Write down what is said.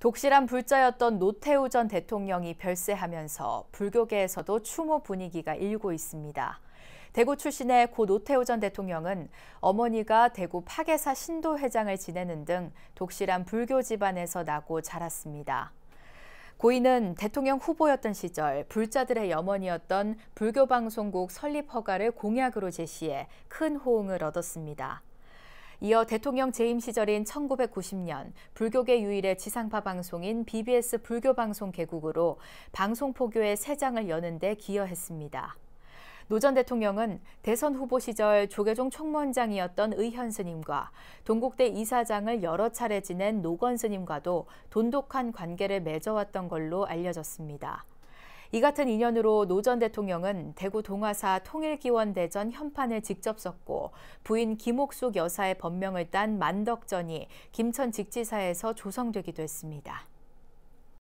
독실한 불자였던 노태우 전 대통령이 별세하면서 불교계에서도 추모 분위기가 일고 있습니다. 대구 출신의 고 노태우 전 대통령은 어머니가 대구 파계사 신도회장을 지내는 등 독실한 불교 집안에서 나고 자랐습니다. 고인은 대통령 후보였던 시절 불자들의 염원이었던 불교방송국 설립 허가를 공약으로 제시해 큰 호응을 얻었습니다. 이어 대통령 재임 시절인 1990년 불교계 유일의 지상파 방송인 BBS 불교 방송 개국으로 방송 포교의 세 장을 여는 데 기여했습니다. 노 전 대통령은 대선 후보 시절 조계종 총무원장이었던 의현 스님과 동국대 이사장을 여러 차례 지낸 노건 스님과도 돈독한 관계를 맺어왔던 걸로 알려졌습니다. 이 같은 인연으로 노 전 대통령은 대구 동화사 통일기원대전 현판을 직접 썼고 부인 김옥숙 여사의 법명을 딴 만덕전이 김천 직지사에서 조성되기도 했습니다.